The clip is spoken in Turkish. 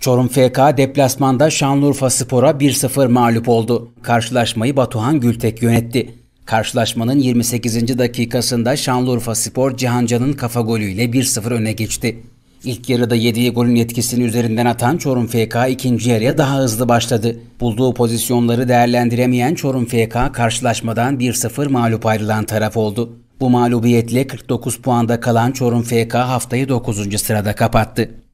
Çorum FK deplasmanda Şanlıurfa Spor'a 1-0 mağlup oldu. Karşılaşmayı Batuhan Gültek yönetti. Karşılaşmanın 28. dakikasında Şanlıurfa Spor Cihancan'ın kafa golüyle 1-0 öne geçti. İlk yarıda yediği golün etkisini üzerinden atan Çorum FK ikinci yarıya daha hızlı başladı. Bulduğu pozisyonları değerlendiremeyen Çorum FK karşılaşmadan 1-0 mağlup ayrılan taraf oldu. Bu mağlubiyetle 49 puanda kalan Çorum FK haftayı 9. sırada kapattı.